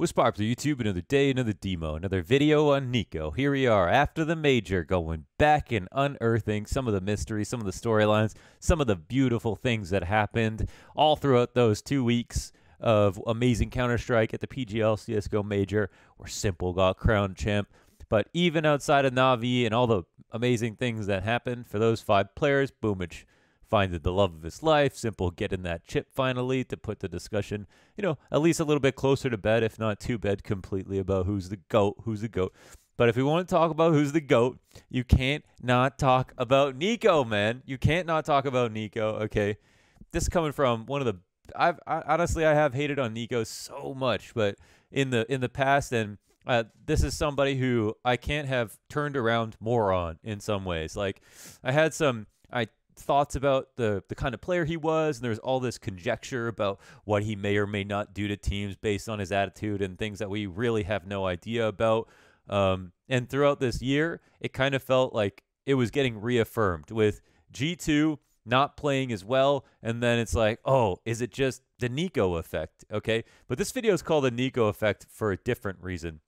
What's popular YouTube? Another day, another demo, another video on Nico. Here we are after the major, going back and unearthing some of the mystery, some of the storylines, some of the beautiful things that happened all throughout those two weeks of amazing Counter Strike at the PGL CSGO Major, where Simple got crowned champ. But even outside of Navi and all the amazing things that happened for those five players, boomage finding the love of his life, Simple getting that chip finally to put the discussion, you know, at least a little bit closer to bed, if not to bed completely, about who's the GOAT, who's the GOAT. But if we want to talk about who's the GOAT, you can't not talk about Nico, man. You can't not talk about Nico, okay? This coming from one of the I've I, honestly I have hated on Nico so much, but in the in the past and uh, this is somebody who I can't have turned around more on in some ways. Like I had some thoughts about the the kind of player he was, and there was all this conjecture about what he may or may not do to teams based on his attitude and things that we really have no idea about. Um, and throughout this year, it kind of felt like it was getting reaffirmed with G2 not playing as well, and then it's like, oh, is it just the Nico effect? Okay, but this video is called the Nico effect for a different reason,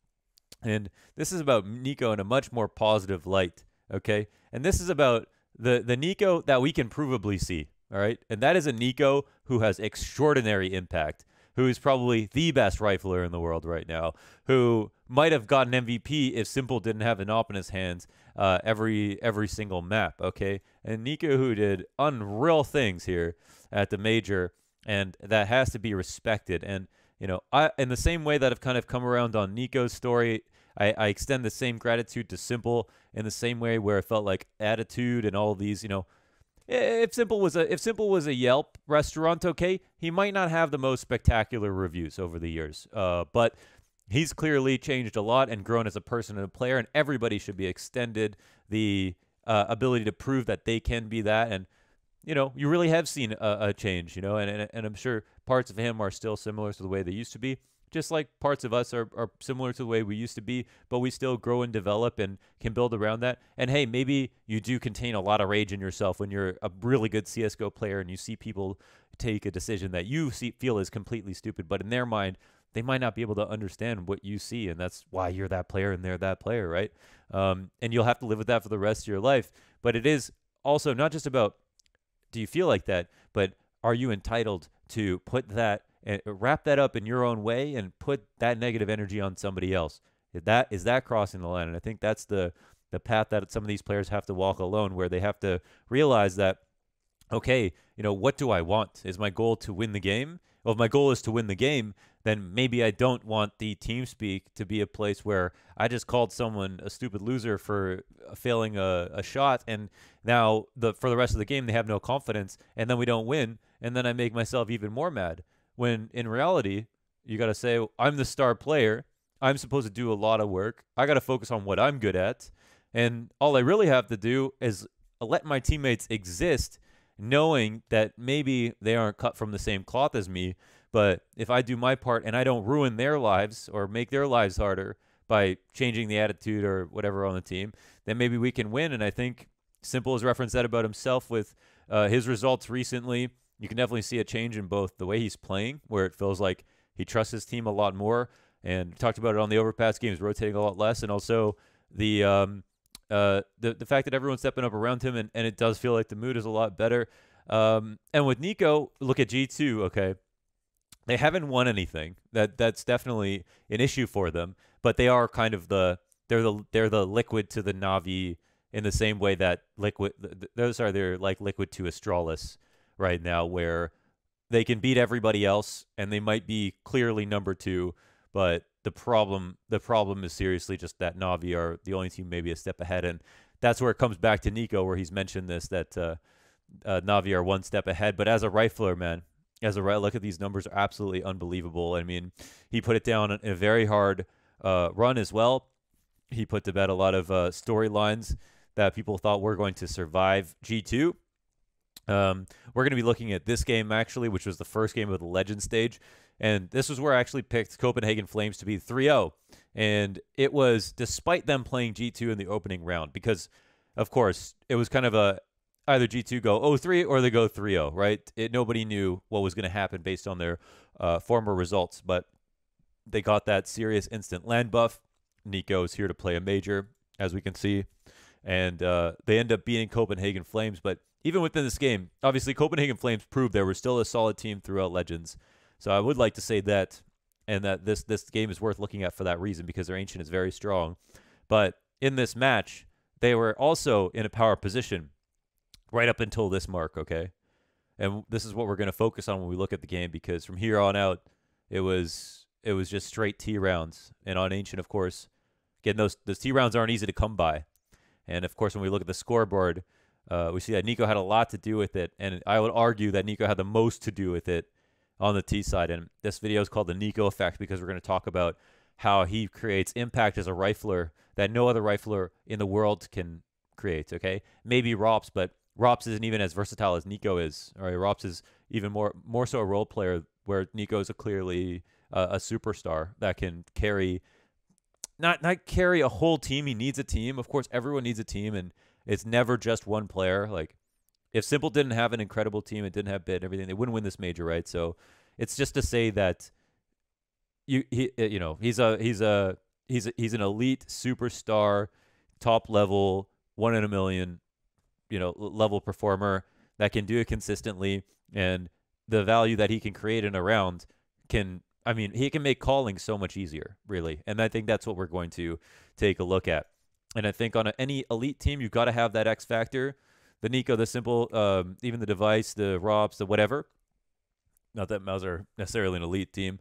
and this is about Nico in a much more positive light. Okay, and this is about the the Nico that we can provably see. All right, and that is a Nico who has extraordinary impact, who is probably the best rifler in the world right now, who might have gotten MVP if Simple didn't have an op in his hands uh, every every single map. Okay, and Nico who did unreal things here at the major, and that has to be respected. And you know, I in the same way that I've kind of come around on Nico's story I, I extend the same gratitude to Simple in the same way where I felt like attitude and all these, you know, if Simple was a if Simple was a Yelp restaurant, okay, he might not have the most spectacular reviews over the years, uh, but he's clearly changed a lot and grown as a person and a player, and everybody should be extended the uh, ability to prove that they can be that and you know, you really have seen a, a change, you know, and, and, and I'm sure parts of him are still similar to the way they used to be just like parts of us are, are similar to the way we used to be, but we still grow and develop and can build around that. And hey, maybe you do contain a lot of rage in yourself when you're a really good CSGO player and you see people take a decision that you see, feel is completely stupid, but in their mind, they might not be able to understand what you see. And that's why you're that player and they're that player, right? Um, and you'll have to live with that for the rest of your life. But it is also not just about do you feel like that, but are you entitled to put that and wrap that up in your own way and put that negative energy on somebody else. Is that is that crossing the line? And I think that's the the path that some of these players have to walk alone, where they have to realize that, okay, you know, what do I want? Is my goal to win the game? Well, if my goal is to win the game, then maybe I don't want the team speak to be a place where I just called someone a stupid loser for failing a, a shot, and now the for the rest of the game they have no confidence, and then we don't win, and then I make myself even more mad. When in reality, you got to say, I'm the star player. I'm supposed to do a lot of work. I got to focus on what I'm good at. And all I really have to do is let my teammates exist, knowing that maybe they aren't cut from the same cloth as me. But if I do my part and I don't ruin their lives or make their lives harder by changing the attitude or whatever on the team, then maybe we can win. And I think Simple has referenced that about himself with uh, his results recently you can definitely see a change in both the way he's playing, where it feels like he trusts his team a lot more, and talked about it on the overpass games, rotating a lot less, and also the um, uh, the the fact that everyone's stepping up around him, and, and it does feel like the mood is a lot better. Um, and with Nico, look at G two. Okay, they haven't won anything. That that's definitely an issue for them. But they are kind of the they're the they're the liquid to the Navi in the same way that liquid those are their like liquid to Astralis right now where they can beat everybody else and they might be clearly number two, but the problem the problem is seriously just that Navi are the only team maybe a step ahead and that's where it comes back to Nico where he's mentioned this that uh, uh, Navi are one step ahead, but as a rifler, man, as a right, look at these numbers are absolutely unbelievable. I mean, he put it down in a very hard uh, run as well. He put to bed a lot of uh, storylines that people thought were going to survive G2. Um, we're going to be looking at this game actually, which was the first game of the Legend stage, and this was where I actually picked Copenhagen Flames to be 3-0, and it was despite them playing G2 in the opening round because, of course, it was kind of a either G2 go 0-3 or they go 3-0, right? It, nobody knew what was going to happen based on their uh, former results, but they got that serious instant land buff. Nico's here to play a major, as we can see and uh, they end up beating Copenhagen Flames. But even within this game, obviously Copenhagen Flames proved they were still a solid team throughout Legends. So I would like to say that, and that this this game is worth looking at for that reason because their ancient is very strong. But in this match, they were also in a power position right up until this mark. Okay, and this is what we're going to focus on when we look at the game because from here on out, it was it was just straight T rounds, and on ancient, of course. Again, those those T rounds aren't easy to come by and of course, when we look at the scoreboard, uh, we see that Nico had a lot to do with it. And I would argue that Nico had the most to do with it on the T side. And this video is called the Nico effect because we're going to talk about how he creates impact as a rifler that no other rifler in the world can create. Okay, maybe Rops, but Rops isn't even as versatile as Nico is. All right, Rops is even more more so a role player where Nico is a clearly uh, a superstar that can carry not not carry a whole team. He needs a team. Of course, everyone needs a team, and it's never just one player. Like if Simple didn't have an incredible team, it didn't have bid and everything, they wouldn't win this major, right? So it's just to say that you he uh, you know he's a he's a he's a, he's an elite superstar, top level, one in a million, you know level performer that can do it consistently and the value that he can create in a round can I mean, he can make calling so much easier, really. And I think that's what we're going to take a look at. And I think on a, any elite team, you've got to have that X factor. The Nico, the simple, um, even the device, the Robs, the whatever. Not that Mels are necessarily an elite team.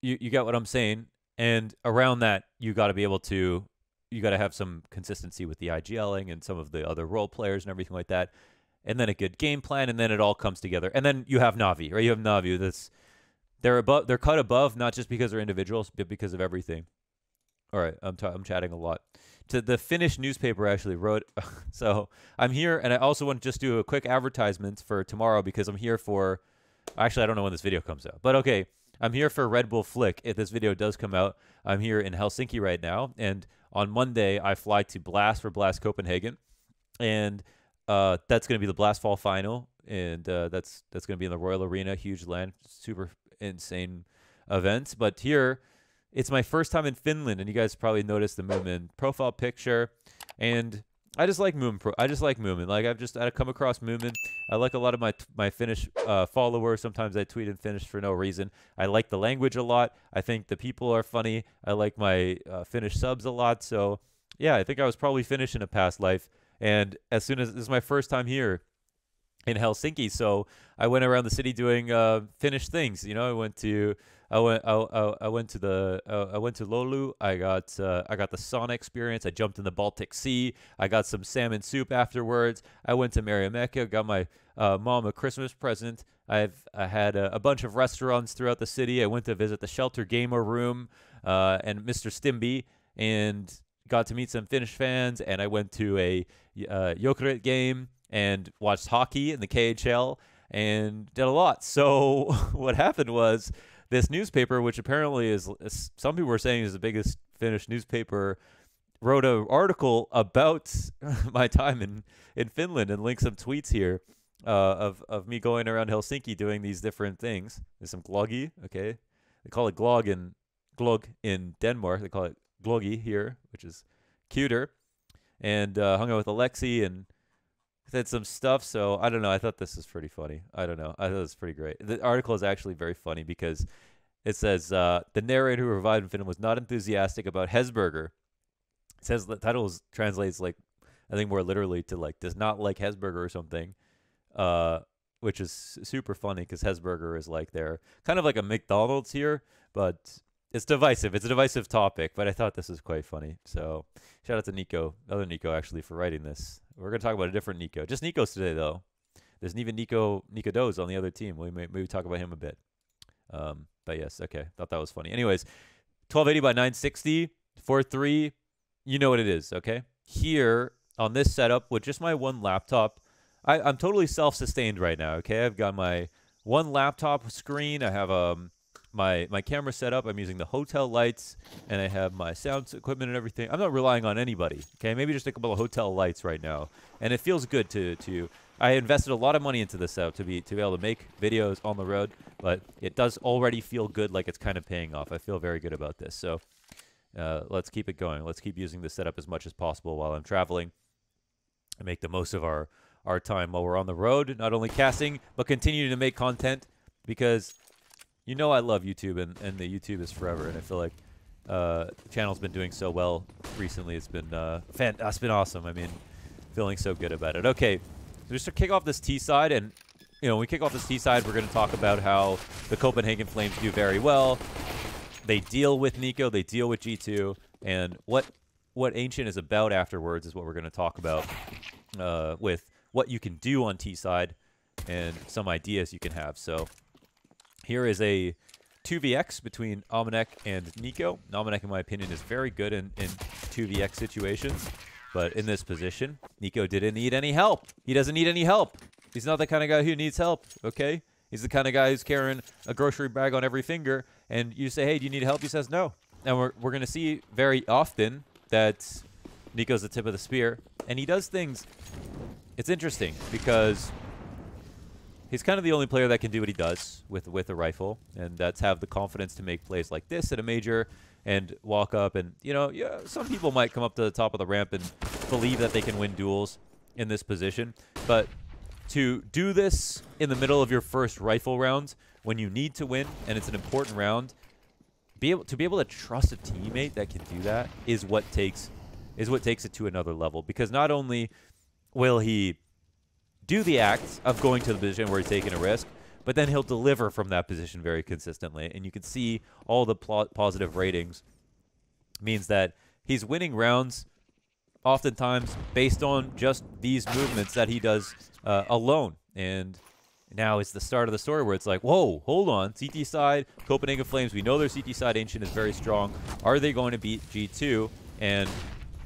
You you got what I'm saying. And around that, you got to be able to, you got to have some consistency with the IGLing and some of the other role players and everything like that. And then a good game plan, and then it all comes together. And then you have Navi, right? You have Navi that's they're above. They're cut above not just because they're individuals, but because of everything. All right, I'm t- I'm chatting a lot. To the Finnish newspaper actually wrote. so I'm here, and I also want to just do a quick advertisement for tomorrow because I'm here for. Actually, I don't know when this video comes out, but okay, I'm here for Red Bull Flick. If this video does come out, I'm here in Helsinki right now, and on Monday I fly to Blast for Blast Copenhagen, and uh, that's going to be the Blast Fall final, and uh, that's that's going to be in the Royal Arena, huge land, super insane events. But here, it's my first time in Finland, and you guys probably noticed the Moomin profile picture. And I just like Moomin. I just like Moomin. Like I've just I come across Moomin. I like a lot of my my Finnish uh, followers. Sometimes I tweet in Finnish for no reason. I like the language a lot. I think the people are funny. I like my uh, Finnish subs a lot. So yeah, I think I was probably Finnish in a past life. And as soon as this is my first time here, in Helsinki. So I went around the city doing uh, Finnish things. You know, I went to I went I, I, I went to the uh, I went to Lolu. I got uh, I got the sauna experience. I jumped in the Baltic Sea. I got some salmon soup afterwards. I went to Mariameka, Got my uh, mom a Christmas present. I've I had a, a, bunch of restaurants throughout the city. I went to visit the Shelter Gamer Room uh, and Mr. Stimby and got to meet some Finnish fans. And I went to a uh, Jokerit game and watched hockey in the KHL and did a lot. So what happened was this newspaper, which apparently is some people are saying is the biggest Finnish newspaper, wrote an article about my time in in Finland and linked some tweets here. Uh, of of me going around Helsinki doing these different things. There's some gloggy, okay? They call it glog in glog in Denmark. They call it gloggy here, which is cuter. And uh, hung out with Alexi and said some stuff. So I don't know. I thought this was pretty funny. I don't know. I thought it was pretty great. The article is actually very funny because it says uh, the narrator who revived Finn was not enthusiastic about Hesburger. It says the title translates like I think more literally to like does not like Hesburger or something, uh, which is super funny because Hesburger is like they're kind of like a McDonald's here, but it's divisive. It's a divisive topic, but I thought this was quite funny. So shout out to Nico, other Nico actually for writing this. We're going to talk about a different Nico. Just Nico's today, though. There's even Nico Nico Doze on the other team. We may maybe talk about him a bit. Um, but yes, okay. Thought that was funny. Anyways, 1280 by 960, 4 3. You know what it is, okay? Here on this setup with just my one laptop, I, I'm totally self sustained right now, okay? I've got my one laptop screen. I have um, my my camera set up. I'm using the hotel lights, and I have my sound equipment and everything. I'm not relying on anybody. Okay, maybe just a couple of hotel lights right now, and it feels good to to. I invested a lot of money into this though to be to be able to make videos on the road, but it does already feel good, like it's kind of paying off. I feel very good about this. So uh, let's keep it going. Let's keep using this setup as much as possible while I'm traveling. make the most of our our time while we're on the road, not only casting but continuing to make content because you know I love YouTube and, and the YouTube is forever and I feel like uh, the channel's been doing so well recently. It's been uh, fan uh, it's been awesome. I mean, feeling so good about it. Okay, so just to kick off this T side and you know, when we kick off this T side, we're going to talk about how the Copenhagen Flames do very well. They deal with Nico, they deal with G2, and what what Ancient is about afterwards is what we're going to talk about uh, with what you can do on T side and some ideas you can have. So here is a 2vx between Almanek and Nico. Almanek, in my opinion, is very good in, in 2vx situations, but in this position, Nico didn't need any help. He doesn't need any help. He's not the kind of guy who needs help, okay? He's the kind of guy who's carrying a grocery bag on every finger, and you say, hey, do you need help? He says no. And we're, we're going to see very often that Nico's the tip of the spear, and he does things. It's interesting because he's kind of the only player that can do what he does with with a rifle, and that's have the confidence to make plays like this at a major and walk up and you know yeah some people might come up to the top of the ramp and believe that they can win duels in this position, but to do this in the middle of your first rifle round when you need to win and it's an important round, be able to be able to trust a teammate that can do that is what takes is what takes it to another level because not only will he do the act of going to the position where he's taking a risk, but then he'll deliver from that position very consistently. And you can see all the positive ratings means that he's winning rounds oftentimes based on just these movements that he does uh, alone. And now it's the start of the story where it's like, whoa, hold on. CT side, Copenhagen Flames, we know their CT side Ancient is very strong. Are they going to beat G2? And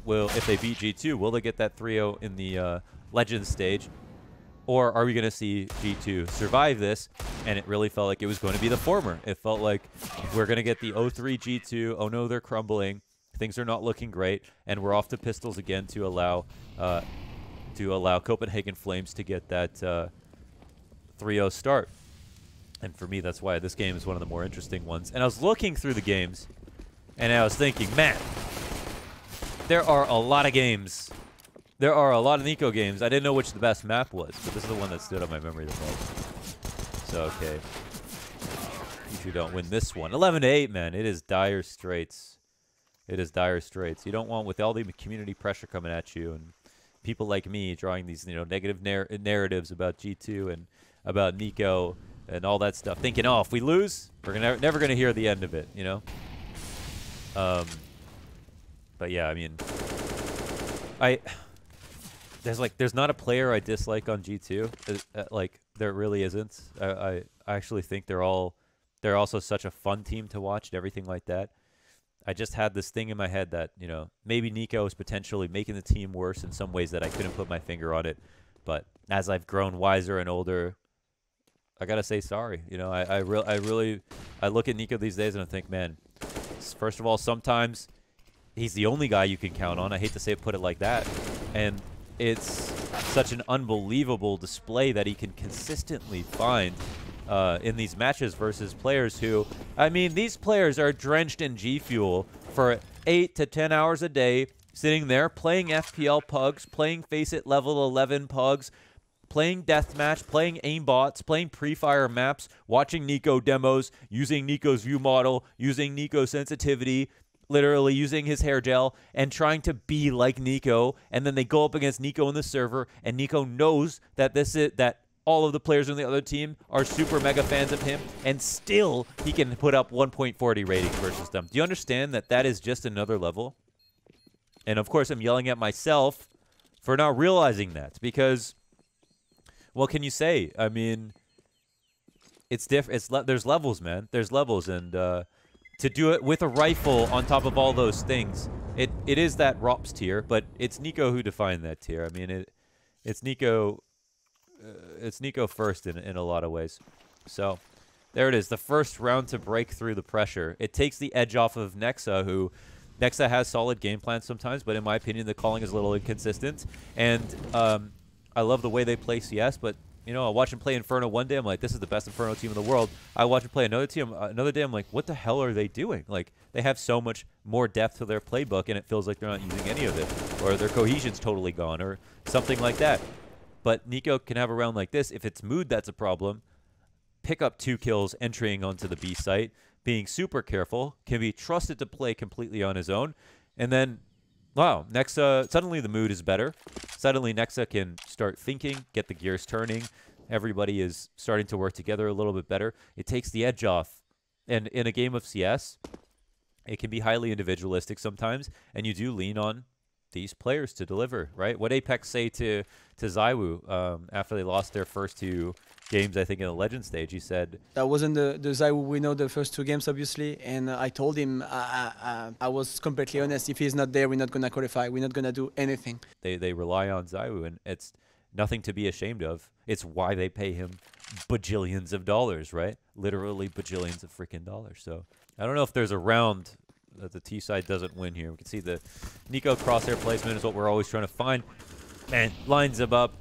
will if they beat G2, will they get that 3-0 in the uh, Legends stage? Or are we going to see G2 survive this? And it really felt like it was going to be the former. It felt like we're going to get the 03 G2. Oh no, they're crumbling. Things are not looking great. And we're off to pistols again to allow uh, to allow Copenhagen Flames to get that 3-0 uh, start. And for me, that's why this game is one of the more interesting ones. And I was looking through the games, and I was thinking, man, there are a lot of games there are a lot of Nico games. I didn't know which the best map was, but this is the one that stood on my memory the most. So, okay. If you don't win this one. 11 to 8, man. It is dire straits. It is dire straits. You don't want, with all the community pressure coming at you and people like me drawing these, you know, negative narratives about G2 and about Nico and all that stuff, thinking, oh, if we lose, we're gonna, never going to hear the end of it, you know? Um, but yeah, I mean, I... There's like there's not a player I dislike on G2. Uh, uh, like there really isn't. I, I actually think they're all they're also such a fun team to watch and everything like that. I just had this thing in my head that you know maybe Nico is potentially making the team worse in some ways that I couldn't put my finger on it. But as I've grown wiser and older, I gotta say sorry. You know, I I, re I really I look at Nico these days and I think, man, first of all, sometimes he's the only guy you can count on. I hate to say it, put it like that, and it's such an unbelievable display that he can consistently find uh, in these matches versus players who, I mean, these players are drenched in G Fuel for 8 to 10 hours a day, sitting there playing FPL pugs, playing Face It level 11 pugs, playing deathmatch, playing aimbots, playing pre-fire maps, watching Nico demos, using Nico's view model, using Nico sensitivity, literally using his hair gel and trying to be like Nico. And then they go up against Nico in the server, and Nico knows that this is that all of the players on the other team are super mega fans of him, and still he can put up 1.40 rating versus them. Do you understand that that is just another level? And of course, I'm yelling at myself for not realizing that because, what can you say? I mean, it's different. It's le there's levels, man. There's levels, and uh, to do it with a rifle on top of all those things. It it is that Rops tier, but it's Nico who defined that tier. I mean, it it's Nico uh, it's Nico first in in a lot of ways. So there it is, the first round to break through the pressure. It takes the edge off of Nexa, who Nexa has solid game plans sometimes, but in my opinion, the calling is a little inconsistent. And um, I love the way they play CS, but you know, I watch him play Inferno one day. I'm like, this is the best Inferno team in the world. I watch him play another team another day. I'm like, what the hell are they doing? Like, they have so much more depth to their playbook, and it feels like they're not using any of it, or their cohesion's totally gone, or something like that. But Nico can have a round like this. If it's mood, that's a problem. Pick up two kills entering onto the B site, being super careful, can be trusted to play completely on his own, and then Wow, Nexa, suddenly the mood is better. Suddenly Nexa can start thinking, get the gears turning. Everybody is starting to work together a little bit better. It takes the edge off. And in a game of CS, it can be highly individualistic sometimes, and you do lean on these players to deliver, right? What Apex say to to Zywoo um, after they lost their first two games, I think, in the legend stage. He said that wasn't the the Zai we know the first two games, obviously. And I told him I, I, I was completely honest. If he's not there, we're not gonna qualify. We're not gonna do anything. They they rely on Zaiwu, and it's nothing to be ashamed of. It's why they pay him bajillions of dollars, right? Literally bajillions of freaking dollars. So I don't know if there's a round that the T side doesn't win here. We can see the Nico crosshair placement is what we're always trying to find. Man, lines him up.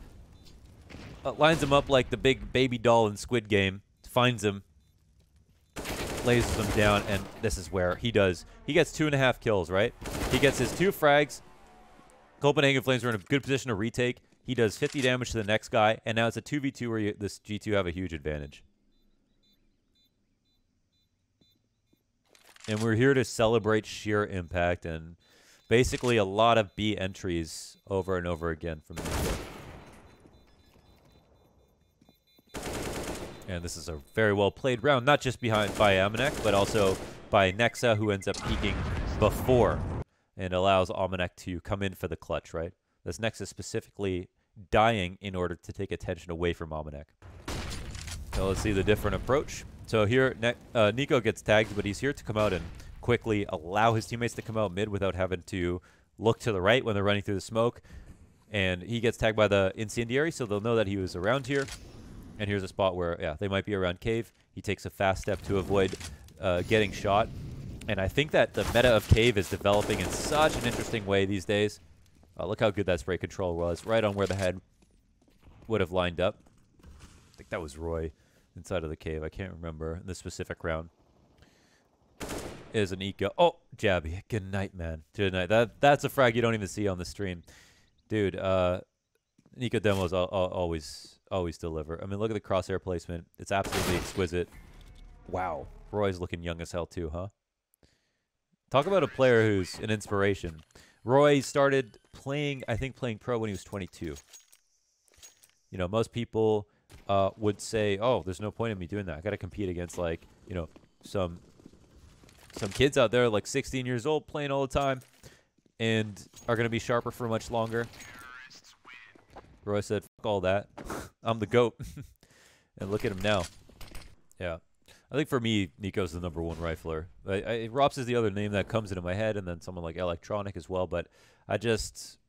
Uh, lines him up like the big baby doll in Squid Game, finds him, lays him down, and this is where he does. He gets two and a half kills, right? He gets his two frags. Copenhagen Flames are in a good position to retake. He does 50 damage to the next guy, and now it's a 2v2 where you, this G2 have a huge advantage. And we're here to celebrate sheer impact and basically a lot of B entries over and over again from this. And this is a very well played round, not just behind by Amanek, but also by Nexa, who ends up peeking before and allows Amanek to come in for the clutch, right? This Nexa specifically dying in order to take attention away from Amanek. So let's see the different approach. So here, ne uh, Nico gets tagged, but he's here to come out and quickly allow his teammates to come out mid without having to look to the right when they're running through the smoke. And he gets tagged by the incendiary, so they'll know that he was around here. And here's a spot where, yeah, they might be around cave. He takes a fast step to avoid uh, getting shot. And I think that the meta of cave is developing in such an interesting way these days. Uh, look how good that spray control was, right on where the head would have lined up. I think that was Roy inside of the cave. I can't remember the specific round. Is an eco. Oh, Jabby. Good night, man. Good night. That that's a frag you don't even see on the stream, dude. Uh, Nico demos always always deliver. I mean, look at the crosshair placement. It's absolutely exquisite. Wow. Roy's looking young as hell too, huh? Talk about a player who's an inspiration. Roy started playing, I think playing pro when he was 22. You know, most people uh, would say, oh, there's no point in me doing that. I got to compete against like, you know, some some kids out there like 16 years old playing all the time and are going to be sharper for much longer. Roy said, "Fuck all that. I'm the goat." and look at him now. Yeah. I think for me, Nico's the number one rifler. I, I, Rops is the other name that comes into my head, and then someone like Electronic as well. But I just,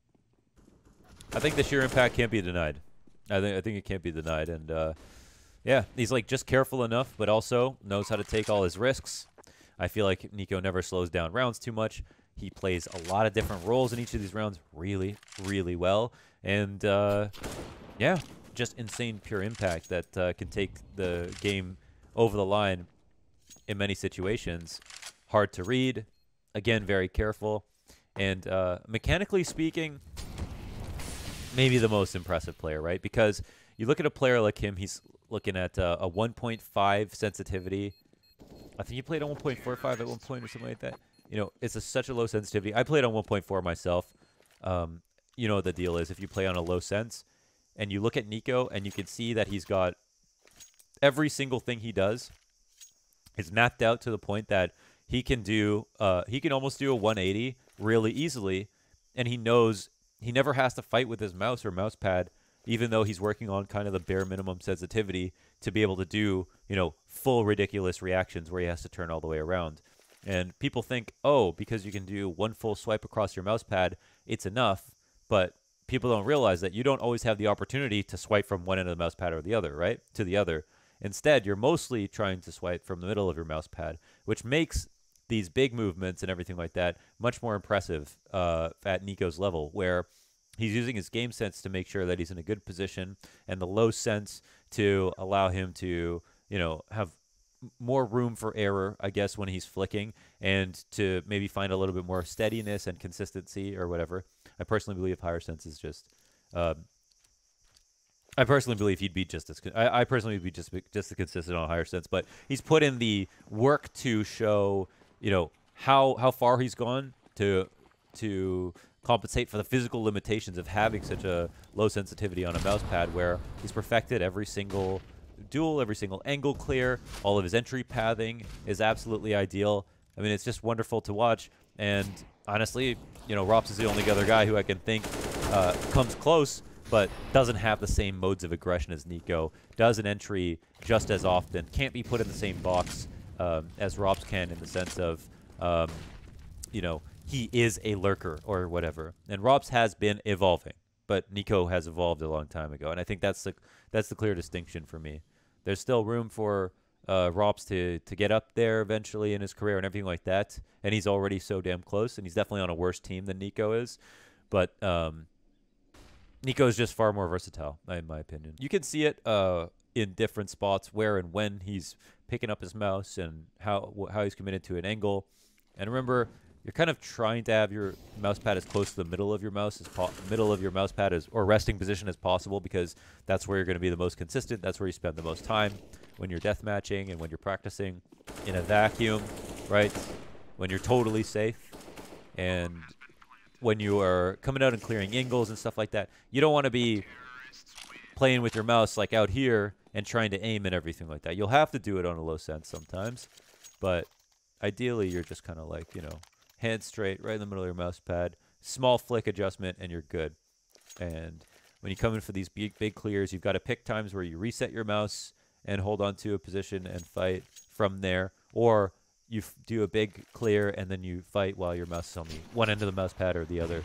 I think the sheer impact can't be denied. I think I think it can't be denied. And uh, yeah, he's like just careful enough, but also knows how to take all his risks. I feel like Nico never slows down rounds too much. He plays a lot of different roles in each of these rounds really, really well. And uh, yeah, just insane pure impact that uh, can take the game over the line in many situations. Hard to read. Again, very careful. And uh, mechanically speaking, maybe the most impressive player, right? Because you look at a player like him, he's looking at uh, a 1.5 sensitivity. I think he played a 1.45 at one point or something like that you know, it's a, such a low sensitivity. I played on 1.4 myself. Um, you know the deal is. If you play on a low sense and you look at Nico and you can see that he's got every single thing he does is mapped out to the point that he can do, uh, he can almost do a 180 really easily. And he knows he never has to fight with his mouse or mouse pad, even though he's working on kind of the bare minimum sensitivity to be able to do, you know, full ridiculous reactions where he has to turn all the way around. And people think, oh, because you can do one full swipe across your mouse pad, it's enough. But people don't realize that you don't always have the opportunity to swipe from one end of the mouse pad or the other, right? To the other. Instead, you're mostly trying to swipe from the middle of your mouse pad, which makes these big movements and everything like that much more impressive uh, at Nico's level, where he's using his game sense to make sure that he's in a good position and the low sense to allow him to, you know, have more room for error, I guess, when he's flicking and to maybe find a little bit more steadiness and consistency or whatever. I personally believe higher sense is just. Um, I personally believe he'd be just as. I, I personally would be just just as consistent on higher sense, but he's put in the work to show you know how how far he's gone to to compensate for the physical limitations of having such a low sensitivity on a mouse pad where he's perfected every single duel, every single angle clear, all of his entry pathing is absolutely ideal. I mean, it's just wonderful to watch. And honestly, you know, Rops is the only other guy who I can think uh, comes close, but doesn't have the same modes of aggression as Nico, does an entry just as often, can't be put in the same box um, as Rops can in the sense of, um, you know, he is a lurker or whatever. And Rops has been evolving, but Nico has evolved a long time ago. And I think that's the, that's the clear distinction for me there's still room for uh, Rops to to get up there eventually in his career and everything like that. And he's already so damn close, and he's definitely on a worse team than Nico is. But um, Nico is just far more versatile, in my opinion. You can see it uh, in different spots where and when he's picking up his mouse and how how he's committed to an angle. And remember, you're kind of trying to have your mouse pad as close to the middle of your mouse as middle of your mouse pad as or resting position as possible because that's where you're going to be the most consistent. That's where you spend the most time when you're death matching and when you're practicing in a vacuum, right? When you're totally safe and when you are coming out and clearing angles and stuff like that. You don't want to be playing with your mouse like out here and trying to aim and everything like that. You'll have to do it on a low sense sometimes, but ideally you're just kind of like, you know, hand straight, right in the middle of your mouse pad, small flick adjustment, and you're good. And when you come in for these big, big clears, you've got to pick times where you reset your mouse and hold on to a position and fight from there, or you do a big clear and then you fight while your mouse is on the one end of the mouse pad or the other.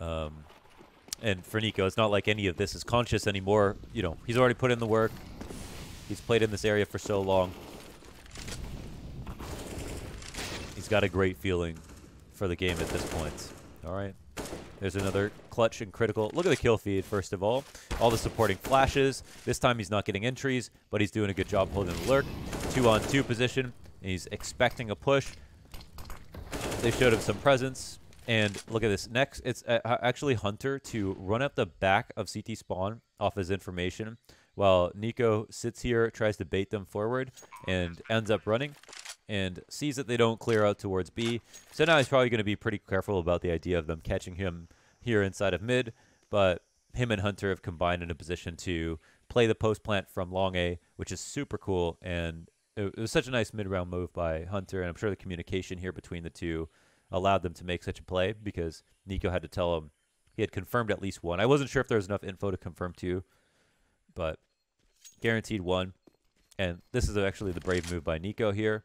Um, and for Nico, it's not like any of this is conscious anymore. You know, he's already put in the work. He's played in this area for so long. He's got a great feeling for the game at this point. All right. There's another clutch and critical. Look at the kill feed, first of all. All the supporting flashes. This time he's not getting entries, but he's doing a good job holding the lurk. Two on two position. He's expecting a push. They showed him some presence. And look at this. Next, it's actually Hunter to run up the back of CT spawn off his information while Nico sits here, tries to bait them forward, and ends up running and sees that they don't clear out towards B. So now he's probably going to be pretty careful about the idea of them catching him here inside of mid, but him and Hunter have combined in a position to play the post plant from long A, which is super cool. And it, it was such a nice mid round move by Hunter. And I'm sure the communication here between the two allowed them to make such a play because Nico had to tell him he had confirmed at least one. I wasn't sure if there was enough info to confirm two, but guaranteed one. And this is actually the brave move by Nico here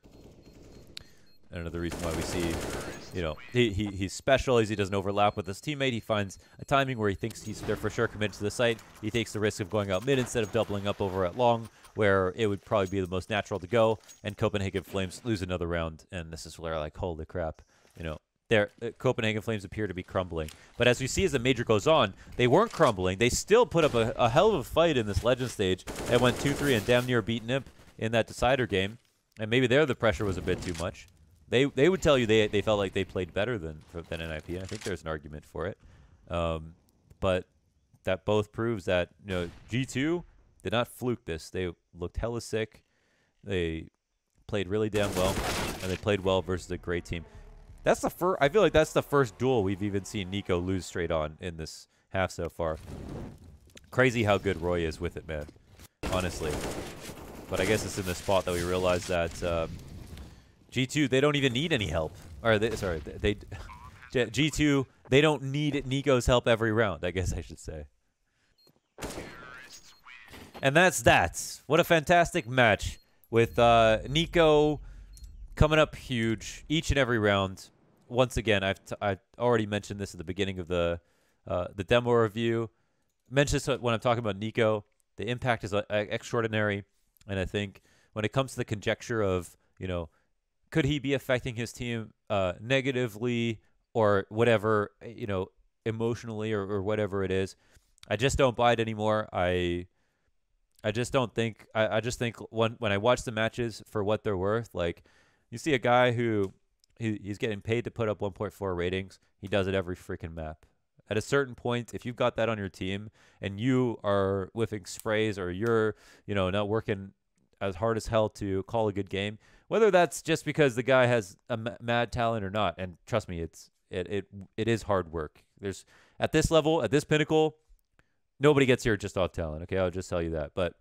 another reason why we see, you know, he, he he's special as he doesn't overlap with his teammate. He finds a timing where he thinks he's they're for sure committed to the site. He takes the risk of going out mid instead of doubling up over at long, where it would probably be the most natural to go. And Copenhagen Flames lose another round, and this is where like holy crap, you know. Their uh, Copenhagen Flames appear to be crumbling. But as we see as the major goes on, they weren't crumbling. They still put up a, a hell of a fight in this Legend stage and went 2-3 and damn near beat Imp in that decider game. And maybe there the pressure was a bit too much. They they would tell you they they felt like they played better than than NIP, and I think there's an argument for it. Um, but that both proves that you know G2 did not fluke this. They looked hella sick. They played really damn well, and they played well versus a great team. That's the first. I feel like that's the first duel we've even seen Nico lose straight on in this half so far. Crazy how good Roy is with it, man. Honestly, but I guess it's in the spot that we realize that um, G2, they don't even need any help. Or, they, sorry, they, they G2, they don't need Nico's help every round, I guess I should say. And that's that. What a fantastic match with uh, Nico coming up huge each and every round. Once again, I've, t already mentioned this at the beginning of the uh, the demo review. Mentioned this when I'm talking about Nico. The impact is uh, extraordinary, and I think when it comes to the conjecture of you know could he be affecting his team uh, negatively or whatever eh, you know emotionally or, or whatever it is? I just don't buy it anymore. I I just don't think I, I just think when when I watch the matches for what they're worth, like you see a guy who he, he's getting paid to put up 1.4 ratings. He does it every freaking map. At a certain point, if you've got that on your team and you are whiffing sprays or you're, you know, not working as hard as hell to call a good game, whether that's just because the guy has a m- mad talent or not. And trust me, it's it it it is hard work. There's at this level, at this pinnacle, nobody gets here just off talent. Okay, I'll just tell you that. But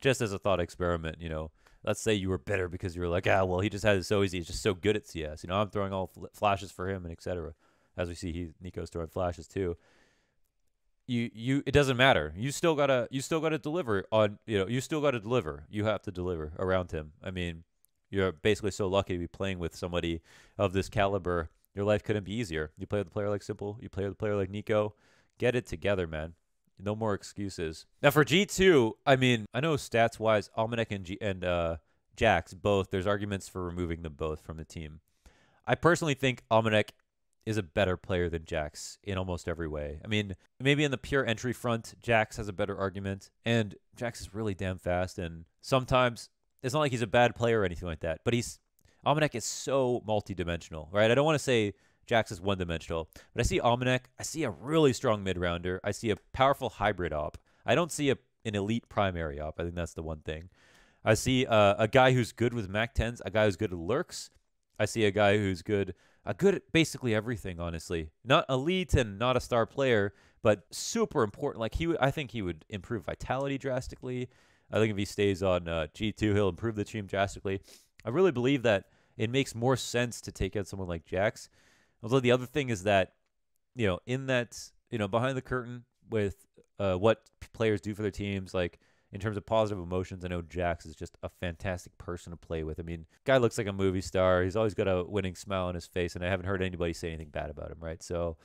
just as a thought experiment, you know, let's say you were bitter because you were like, ah, well, he just has it so easy. He's just so good at CS. You know, I'm throwing all fl- flashes for him and etc. As we see, he Nico's throwing flashes too you you it doesn't matter. You still gotta you still gotta deliver on you know you still gotta deliver. You have to deliver around him. I mean, you're basically so lucky to be playing with somebody of this caliber. Your life couldn't be easier. You play with a player like Simple. You play with a player like Nico. Get it together, man. No more excuses. Now for G two, I mean, I know stats wise, Almanac and G and uh, Jax both. There's arguments for removing them both from the team. I personally think Almanac is a better player than Jax in almost every way. I mean, maybe in the pure entry front, Jax has a better argument, and Jax is really damn fast. And sometimes it's not like he's a bad player or anything like that, but he's Almanac is so multidimensional, right? I don't want to say Jax is one dimensional, but I see Almanac, I see a really strong mid rounder, I see a powerful hybrid op. I don't see a, an elite primary op. I think that's the one thing. I see uh, a guy who's good with MAC 10s, a guy who's good at lurks. I see a guy who's good a good at basically everything, honestly. Not elite and not a star player, but super important. Like he, I think he would improve vitality drastically. I think if he stays on uh, G2, he'll improve the team drastically. I really believe that it makes more sense to take out someone like Jax. Although the other thing is that, you know, in that, you know, behind the curtain with uh, what players do for their teams, like in terms of positive emotions, I know Jax is just a fantastic person to play with. I mean, guy looks like a movie star. He's always got a winning smile on his face, and I haven't heard anybody say anything bad about him, right? So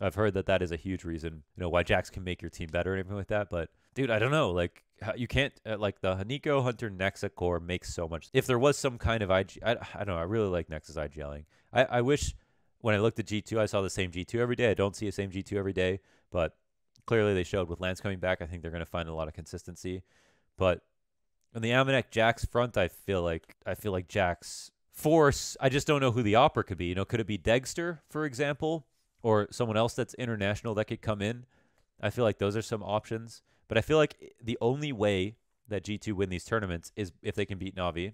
I've heard that that is a huge reason, you know, why Jax can make your team better and everything like that. But dude, I don't know. Like, you can't, uh, like, the Haniko Hunter Nexa core makes so much. If there was some kind of IG, I, I don't know. I really like Nexa's IGLing. I, I wish when I looked at G2, I saw the same G2 every day. I don't see the same G2 every day, but clearly they showed with Lance coming back, I think they're going to find a lot of consistency. But on the Almanac Jack's front, I feel like I feel like Jack's force. I just don't know who the opera could be. You know, could it be Degster, for example, or someone else that's international that could come in? I feel like those are some options. But I feel like the only way that G2 win these tournaments is if they can beat Navi.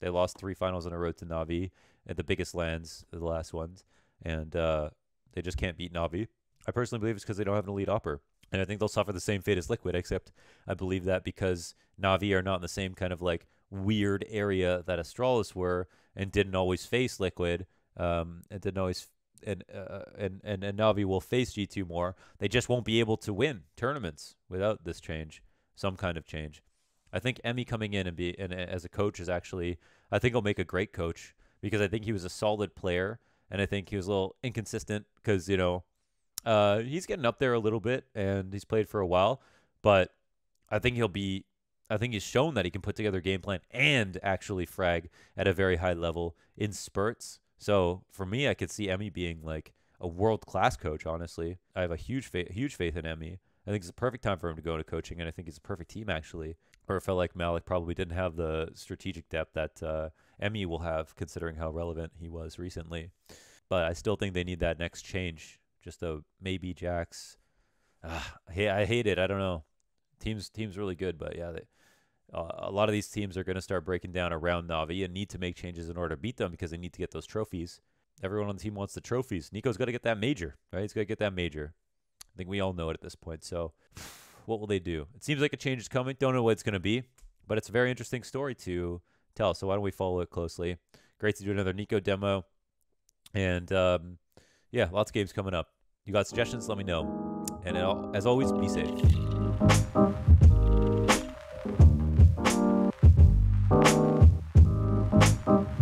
They lost three finals in a row to Navi at the biggest lands, the last ones, and uh, they just can't beat Navi. I personally believe it's because they don't have an elite upper. And I think they'll suffer the same fate as Liquid, except I believe that because Navi are not in the same kind of like weird area that Astralis were and didn't always face Liquid um, and didn't always and, uh, and and and Navi will face G2 more. They just won't be able to win tournaments without this change, some kind of change. I think Emmy coming in and be and as a coach is actually I think he'll make a great coach because I think he was a solid player and I think he was a little inconsistent because you know uh, he's getting up there a little bit, and he's played for a while, but I think he'll be. I think he's shown that he can put together a game plan and actually frag at a very high level in spurts. So for me, I could see Emmy being like a world class coach. Honestly, I have a huge faith, huge faith in Emmy. I think it's a perfect time for him to go into coaching, and I think it's a perfect team actually. Or it felt like Malik probably didn't have the strategic depth that uh, Emmy will have, considering how relevant he was recently. But I still think they need that next change just a maybe Jacks. Uh, ah, hey, I hate it. I don't know. Teams teams really good, but yeah, they, uh, a lot of these teams are going to start breaking down around Navi and need to make changes in order to beat them because they need to get those trophies. Everyone on the team wants the trophies. Nico's got to get that major, right? He's got to get that major. I think we all know it at this point. So, what will they do? It seems like a change is coming. Don't know what it's going to be, but it's a very interesting story to tell. So why don't we follow it closely? Great to do another Nico demo, and um, yeah, lots of games coming up you got suggestions, let me know. And as always, be safe. Thank you.